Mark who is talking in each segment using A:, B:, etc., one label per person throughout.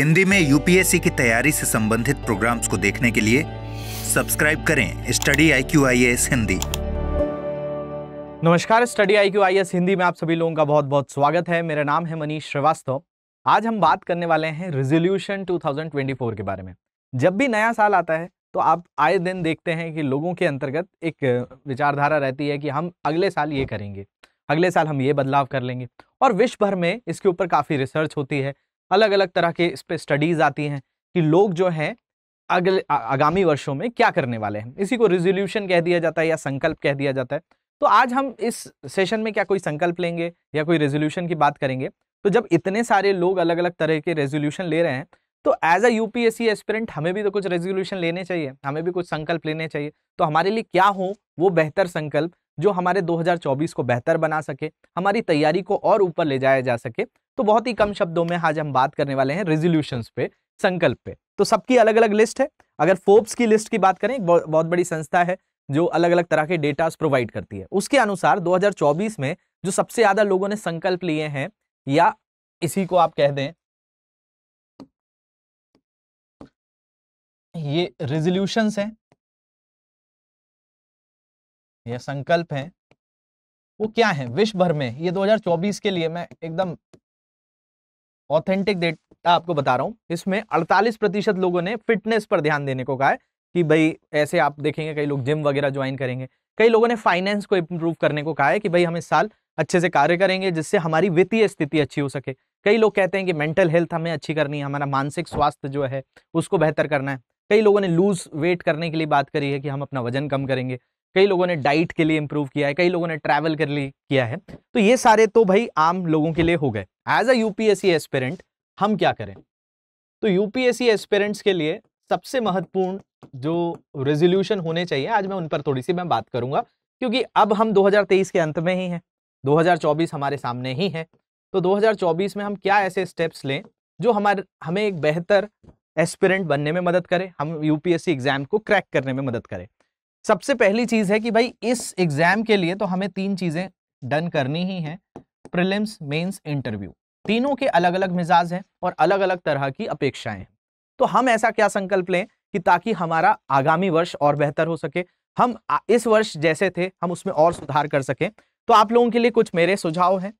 A: हिंदी में यूपीएससी की तैयारी से संबंधित प्रोग्राम्स को देखने के लिए सब्सक्राइब करें स्टडी आई क्यू आई एस हिंदी नमस्कार स्टडी आई क्यू आई एस हिंदी में आप सभी लोगों का बहुत बहुत स्वागत है मेरा नाम है मनीष श्रीवास्तव आज हम बात करने वाले हैं रिजोल्यूशन 2024 के बारे में जब भी नया साल आता है तो आप आए दिन देखते हैं कि लोगों के अंतर्गत एक विचारधारा रहती है कि हम अगले साल ये करेंगे अगले साल हम ये बदलाव कर लेंगे और विश्व भर में इसके ऊपर काफ़ी रिसर्च होती है अलग अलग तरह के इस पर स्टडीज आती हैं कि लोग जो हैं अगले आगामी वर्षों में क्या करने वाले हैं इसी को रेजोल्यूशन कह दिया जाता है या संकल्प कह दिया जाता है तो आज हम इस सेशन में क्या कोई संकल्प लेंगे या कोई रेजोल्यूशन की बात करेंगे तो जब इतने सारे लोग अलग अलग तरह के रेजोल्यूशन ले रहे हैं तो एज अ यू एस्पिरेंट हमें भी तो कुछ रेजोल्यूशन लेने चाहिए हमें भी कुछ संकल्प लेने चाहिए तो हमारे लिए क्या हो वो बेहतर संकल्प जो हमारे 2024 को बेहतर बना सके हमारी तैयारी को और ऊपर ले जाया जा सके तो बहुत ही कम शब्दों में आज हम बात करने वाले हैं रेजोल्यूशंस पे संकल्प पे तो सबकी अलग अलग लिस्ट है अगर फोर्ब्स की लिस्ट की बात करें एक बहुत बड़ी संस्था है जो अलग अलग तरह के डेटा प्रोवाइड करती है उसके अनुसार दो में जो सबसे ज्यादा लोगों ने संकल्प लिए हैं या इसी को आप कह दें ये रेजोल्यूशंस हैं या संकल्प हैं वो क्या है विश्व भर में ये 2024 के लिए मैं एकदम ऑथेंटिक डेटा आपको बता रहा हूँ इसमें 48 प्रतिशत लोगों ने फिटनेस पर ध्यान देने को कहा है कि भाई ऐसे आप देखेंगे कई लोग जिम वगैरह ज्वाइन करेंगे कई लोगों ने फाइनेंस को इम्प्रूव करने को कहा है कि भाई हम इस साल अच्छे से कार्य करेंगे जिससे हमारी वित्तीय स्थिति अच्छी हो सके कई लोग कहते हैं कि मेंटल हेल्थ हमें अच्छी करनी है हमारा मानसिक स्वास्थ्य जो है उसको बेहतर करना है कई लोगों ने लूज वेट करने के लिए बात करी है कि हम अपना वजन कम करेंगे कई लोगों ने डाइट के लिए इंप्रूव किया है कई लोगों ने ट्रैवल के लिए किया है तो ये सारे तो भाई आम लोगों के लिए हो गए एज अ यूपीएससी एस्पेरेंट हम क्या करें तो यूपीएससी एस्पेरेंट्स के लिए सबसे महत्वपूर्ण जो रेजोल्यूशन होने चाहिए आज मैं उन पर थोड़ी सी मैं बात करूंगा क्योंकि अब हम 2023 के अंत में ही हैं 2024 हमारे सामने ही है तो 2024 में हम क्या ऐसे स्टेप्स लें जो हमारे हमें एक बेहतर एस्पिरेंट बनने में मदद करें हम यूपीएससी एग्जाम को क्रैक करने में मदद करें सबसे पहली चीज़ है कि भाई इस एग्ज़ाम के लिए तो हमें तीन चीज़ें डन करनी ही हैं प्रिलिम्स मेंस इंटरव्यू तीनों के अलग अलग मिजाज हैं और अलग अलग तरह की अपेक्षाएं हैं तो हम ऐसा क्या संकल्प लें कि ताकि हमारा आगामी वर्ष और बेहतर हो सके हम इस वर्ष जैसे थे हम उसमें और सुधार कर सकें तो आप लोगों के लिए कुछ मेरे सुझाव हैं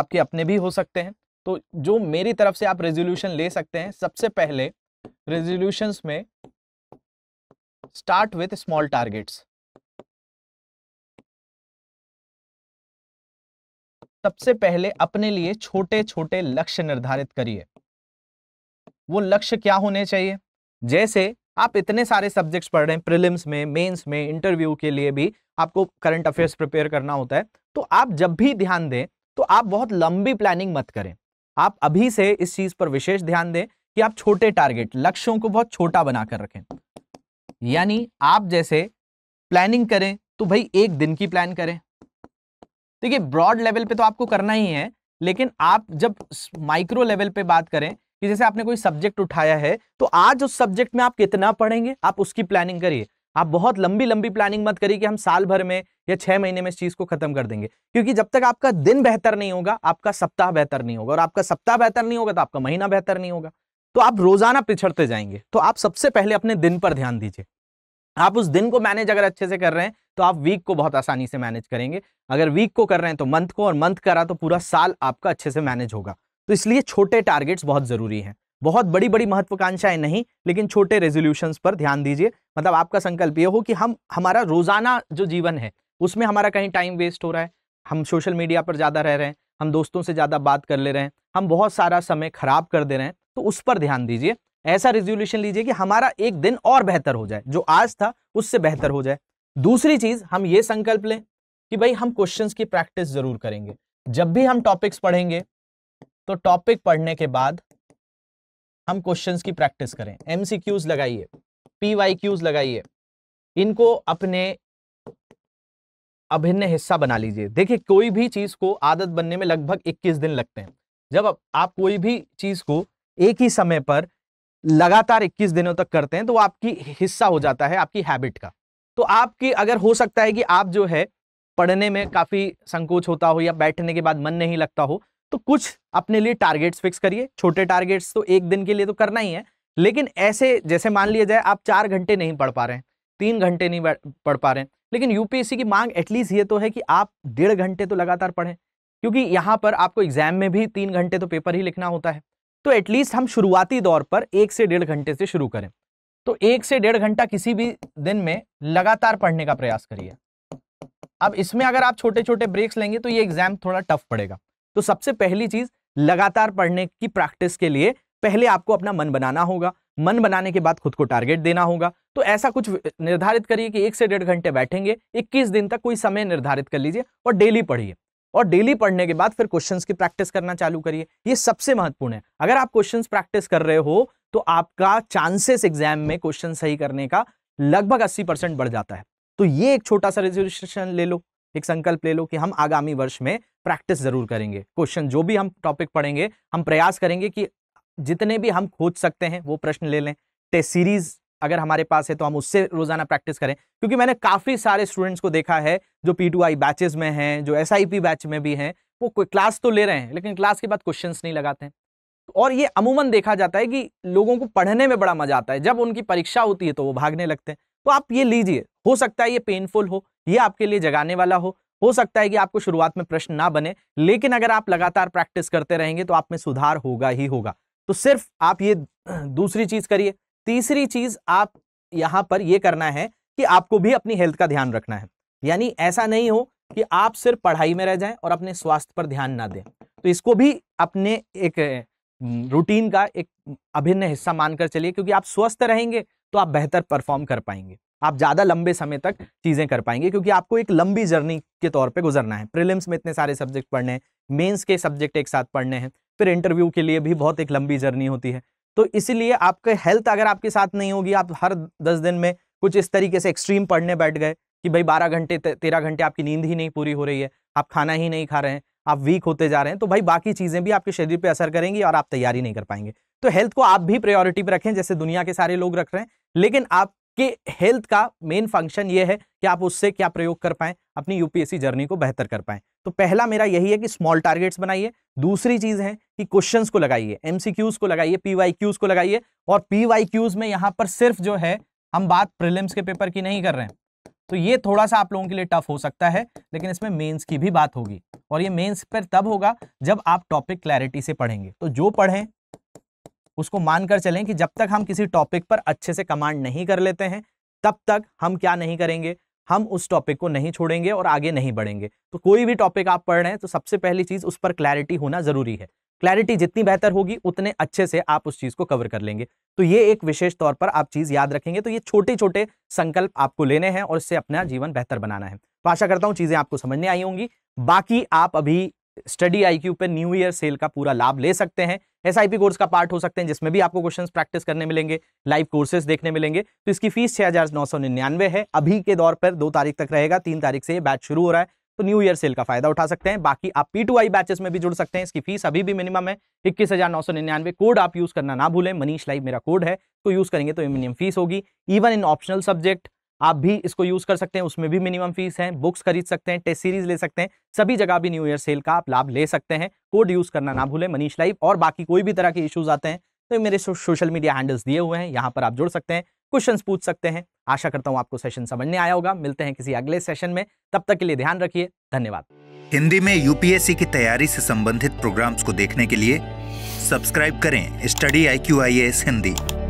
A: आपके अपने भी हो सकते हैं तो जो मेरी तरफ से आप रेजोल्यूशन ले सकते हैं सबसे पहले रेजोल्यूशंस में स्टार्ट विथ स्मॉल टारगेट सबसे पहले अपने लिए छोटे छोटे लक्ष्य निर्धारित करिए वो लक्ष्य क्या होने चाहिए जैसे आप इतने सारे सब्जेक्ट्स पढ़ रहे हैं प्रिलिम्स में मेंस में इंटरव्यू के लिए भी आपको करंट अफेयर्स प्रिपेयर करना होता है तो आप जब भी ध्यान दें तो आप बहुत लंबी प्लानिंग मत करें आप अभी से इस चीज पर विशेष ध्यान दें कि आप छोटे टारगेट लक्ष्यों को बहुत छोटा बनाकर रखें यानी आप जैसे प्लानिंग करें तो भाई एक दिन की प्लान करें देखिए ब्रॉड लेवल पे तो आपको करना ही है लेकिन आप जब माइक्रो लेवल पे बात करें कि जैसे आपने कोई सब्जेक्ट उठाया है तो आज उस सब्जेक्ट में आप कितना पढ़ेंगे आप उसकी प्लानिंग करिए आप बहुत लंबी लंबी प्लानिंग मत करिए कि हम साल भर में या छह महीने में इस चीज को खत्म कर देंगे क्योंकि जब तक आपका दिन बेहतर नहीं होगा आपका सप्ताह बेहतर नहीं होगा और आपका सप्ताह बेहतर नहीं होगा तो आपका महीना बेहतर नहीं होगा तो आप रोजाना पिछड़ते जाएंगे तो आप सबसे पहले अपने दिन पर ध्यान दीजिए आप उस दिन को मैनेज अगर अच्छे से कर रहे हैं तो आप वीक को बहुत आसानी से मैनेज करेंगे अगर वीक को कर रहे हैं तो मंथ को और मंथ करा तो पूरा साल आपका अच्छे से मैनेज होगा तो इसलिए छोटे टारगेट्स बहुत जरूरी हैं बहुत बड़ी बड़ी महत्वाकांक्षाएं नहीं लेकिन छोटे रेजोल्यूशंस पर ध्यान दीजिए मतलब आपका संकल्प ये हो कि हम हमारा रोजाना जो जीवन है उसमें हमारा कहीं टाइम वेस्ट हो रहा है हम सोशल मीडिया पर ज़्यादा रह रहे हैं हम दोस्तों से ज़्यादा बात कर ले रहे हैं हम बहुत सारा समय खराब कर दे रहे हैं तो उस पर ध्यान दीजिए ऐसा रेजोल्यूशन लीजिए कि हमारा एक दिन और बेहतर हो जाए जो आज था उससे बेहतर हो जाए दूसरी चीज हम ये संकल्प लें कि भाई हम क्वेश्चन की प्रैक्टिस जरूर करेंगे जब भी हम टॉपिक्स पढ़ेंगे तो टॉपिक पढ़ने के बाद हम क्वेश्चंस की प्रैक्टिस करें एमसीक्यूज लगाइए पीवाईक्यूज लगाइए इनको अपने अभिन्न हिस्सा बना लीजिए देखिए कोई भी चीज को आदत बनने में लगभग 21 दिन लगते हैं जब आप कोई भी चीज को एक ही समय पर लगातार 21 दिनों तक करते हैं तो आपकी हिस्सा हो जाता है आपकी हैबिट का तो आपकी अगर हो सकता है कि आप जो है पढ़ने में काफ़ी संकोच होता हो या बैठने के बाद मन नहीं लगता हो तो कुछ अपने लिए टारगेट्स फिक्स करिए छोटे टारगेट्स तो एक दिन के लिए तो करना ही है लेकिन ऐसे जैसे मान लिया जाए आप चार घंटे नहीं पढ़ पा रहे हैं तीन घंटे नहीं पढ़ पा रहे हैं लेकिन यूपीएससी की मांग एटलीस्ट ये तो है कि आप डेढ़ घंटे तो लगातार पढ़ें क्योंकि यहाँ पर आपको एग्जाम में भी तीन घंटे तो पेपर ही लिखना होता है तो एटलीस्ट हम शुरुआती दौर पर एक से डेढ़ घंटे से शुरू करें तो एक से डेढ़ घंटा किसी भी दिन में लगातार पढ़ने का प्रयास करिए अब इसमें अगर आप छोटे छोटे ब्रेक्स लेंगे तो ये एग्जाम थोड़ा टफ पड़ेगा तो सबसे पहली चीज लगातार पढ़ने की प्रैक्टिस के लिए पहले आपको अपना मन बनाना होगा मन बनाने के बाद खुद को टारगेट देना होगा तो ऐसा कुछ निर्धारित करिए कि एक से डेढ़ घंटे बैठेंगे 21 दिन तक कोई समय निर्धारित कर लीजिए और डेली पढ़िए और डेली पढ़ने के बाद फिर क्वेश्चन की प्रैक्टिस करना चालू करिए ये सबसे महत्वपूर्ण है अगर आप क्वेश्चन प्रैक्टिस कर रहे हो तो आपका चांसेस एग्जाम में क्वेश्चन सही करने का लगभग अस्सी परसेंट बढ़ जाता है तो ये एक छोटा सा रिजर्वेशन ले लो एक संकल्प ले लो कि हम आगामी वर्ष में प्रैक्टिस जरूर करेंगे क्वेश्चन जो भी हम टॉपिक पढ़ेंगे हम प्रयास करेंगे कि जितने भी हम खोज सकते हैं वो प्रश्न ले लें टेस्ट सीरीज अगर हमारे पास है तो हम उससे रोजाना प्रैक्टिस करें क्योंकि मैंने काफी सारे स्टूडेंट्स को देखा है जो पी टू आई बैचेज में हैं जो एस आई पी बैच में भी हैं वो क्लास तो ले रहे हैं लेकिन क्लास के बाद क्वेश्चन नहीं लगाते हैं और ये अमूमन देखा जाता है कि लोगों को पढ़ने में बड़ा मजा आता है जब उनकी परीक्षा होती है तो वो भागने लगते हैं तो आप ये लीजिए हो सकता है ये पेनफुल हो ये आपके लिए जगाने वाला हो हो सकता है कि आपको शुरुआत में प्रश्न ना बने लेकिन अगर आप लगातार प्रैक्टिस करते रहेंगे तो आप में सुधार होगा ही होगा तो सिर्फ आप ये दूसरी चीज करिए तीसरी चीज आप यहां पर यह करना है कि आपको भी अपनी हेल्थ का ध्यान रखना है यानी ऐसा नहीं हो कि आप सिर्फ पढ़ाई में रह जाएं और अपने स्वास्थ्य पर ध्यान ना दें तो इसको भी अपने एक रूटीन का एक अभिन्न हिस्सा मानकर चलिए क्योंकि आप स्वस्थ रहेंगे तो आप बेहतर परफॉर्म कर पाएंगे आप ज़्यादा लंबे समय तक चीज़ें कर पाएंगे क्योंकि आपको एक लंबी जर्नी के तौर पर गुजरना है प्रिलिम्स में इतने सारे सब्जेक्ट पढ़ने हैं मेन्स के सब्जेक्ट एक साथ पढ़ने हैं फिर इंटरव्यू के लिए भी बहुत एक लंबी जर्नी होती है तो इसीलिए आपके हेल्थ अगर आपके साथ नहीं होगी आप हर दस दिन में कुछ इस तरीके से एक्सट्रीम पढ़ने बैठ गए कि भाई बारह घंटे तेरह घंटे आपकी नींद ही नहीं पूरी हो रही है आप खाना ही नहीं खा रहे हैं आप वीक होते जा रहे हैं तो भाई बाकी चीज़ें भी आपके शरीर पे असर करेंगी और आप तैयारी नहीं कर पाएंगे तो हेल्थ को आप भी प्रायोरिटी पर रखें जैसे दुनिया के सारे लोग रख रहे हैं लेकिन आपके हेल्थ का मेन फंक्शन ये है कि आप उससे क्या प्रयोग कर पाएं अपनी यूपीएससी जर्नी को बेहतर कर पाएं तो पहला मेरा यही है कि स्मॉल टारगेट्स बनाइए दूसरी चीज है कि क्वेश्चंस को लगाइए एमसीक्यूज को लगाइए पीवाईक्यूज को लगाइए और पीवाईक्यूज में यहाँ पर सिर्फ जो है हम बात प्रिलिम्स के पेपर की नहीं कर रहे हैं तो ये थोड़ा सा आप लोगों के लिए टफ हो सकता है लेकिन इसमें मेन्स की भी बात होगी और ये मेन्स पर तब होगा जब आप टॉपिक क्लैरिटी से पढ़ेंगे तो जो पढ़ें उसको मानकर चलें कि जब तक हम किसी टॉपिक पर अच्छे से कमांड नहीं कर लेते हैं तब तक हम क्या नहीं करेंगे हम उस टॉपिक को नहीं छोड़ेंगे और आगे नहीं बढ़ेंगे तो कोई भी टॉपिक आप पढ़ रहे हैं तो सबसे पहली चीज़ उस पर क्लैरिटी होना ज़रूरी है क्लैरिटी जितनी बेहतर होगी उतने अच्छे से आप उस चीज़ को कवर कर लेंगे तो ये एक विशेष तौर पर आप चीज़ याद रखेंगे तो ये छोटे छोटे संकल्प आपको लेने हैं और इससे अपना जीवन बेहतर बनाना है तो आशा करता हूँ चीज़ें आपको समझने आई होंगी बाकी आप अभी स्टडी आई पे न्यू ईयर सेल का पूरा लाभ ले सकते हैं एस आई कोर्स का पार्ट हो सकते हैं जिसमें भी आपको क्वेश्चन प्रैक्टिस करने मिलेंगे लाइव कोर्सेज देखने मिलेंगे तो इसकी फीस निन्यानवे है अभी के दौर पर दो तारीख तक रहेगा तीन तारीख से ये बैच शुरू हो रहा है तो न्यू ईयर सेल का फायदा उठा सकते हैं बाकी आप पी टू आई बैचेस में भी जुड़ सकते हैं इसकी फीस अभी भी मिनिमम है इक्कीस हजार नौ सौ निन्यानवे कोड आप यूज करना ना भूलें मनीष लाइव मेरा कोड है तो यूज करेंगे तो मिनिमम फीस होगी इवन इन ऑप्शनल सब्जेक्ट आप भी इसको यूज कर सकते हैं उसमें भी मिनिमम फीस है बुक्स खरीद सकते हैं टेस्ट सीरीज ले सकते हैं सभी जगह भी न्यू ईयर सेल का आप लाभ ले सकते हैं कोड यूज करना ना भूलें मनीष लाइव और बाकी कोई भी तरह के इश्यूज आते हैं तो मेरे सोशल मीडिया हैंडल्स दिए हुए हैं यहाँ पर आप जुड़ सकते हैं क्वेश्चन पूछ सकते हैं आशा करता हूँ आपको सेशन समझने आया होगा मिलते हैं किसी अगले सेशन में तब तक के लिए ध्यान रखिए धन्यवाद हिंदी में यूपीएससी की तैयारी से संबंधित प्रोग्राम्स को देखने के लिए सब्सक्राइब करें स्टडी आई क्यू आई एस हिंदी